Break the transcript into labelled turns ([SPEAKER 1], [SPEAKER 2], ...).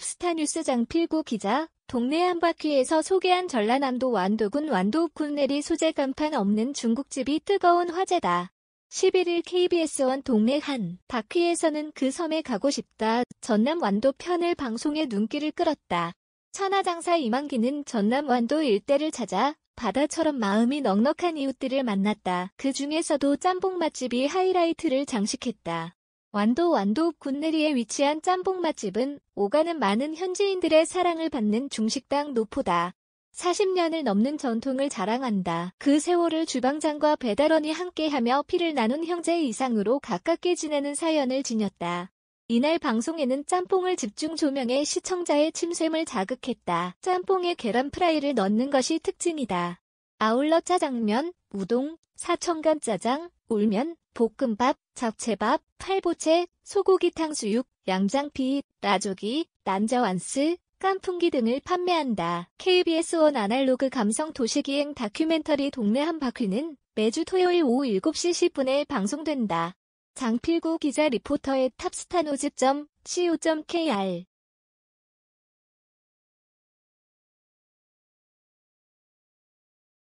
[SPEAKER 1] 톱스타 뉴스 장필구 기자, 동네 한바퀴에서 소개한 전라남도 완도군 완도군 내리 소재 간판 없는 중국집이 뜨거운 화제다. 11일 KBS1 동네 한 바퀴에서는 그 섬에 가고 싶다. 전남 완도 편을 방송에 눈길을 끌었다. 천하장사 이만기는 전남 완도 일대를 찾아 바다처럼 마음이 넉넉한 이웃들을 만났다. 그 중에서도 짬뽕 맛집이 하이라이트를 장식했다. 완도 완도 군내리에 위치한 짬뽕 맛집은 오가는 많은 현지인들의 사랑을 받는 중식당 노포다. 40년을 넘는 전통을 자랑한다. 그 세월을 주방장과 배달원이 함께하며 피를 나눈 형제 이상으로 가깝게 지내는 사연을 지녔다. 이날 방송에는 짬뽕을 집중 조명해 시청자의 침샘을 자극했다. 짬뽕에 계란 프라이를 넣는 것이 특징이다. 아울러 짜장면, 우동, 사천간 짜장, 울면, 볶음밥, 잡채밥, 팔보채, 소고기 탕수육, 양장피, 라조기, 남자완스, 깐풍기 등을 판매한다. KBS1 아날로그 감성 도시기행 다큐멘터리 동네 한 바퀴는 매주 토요일 오후 7시 10분에 방송된다. 장필구 기자 리포터의 탑스타노즈.co.kr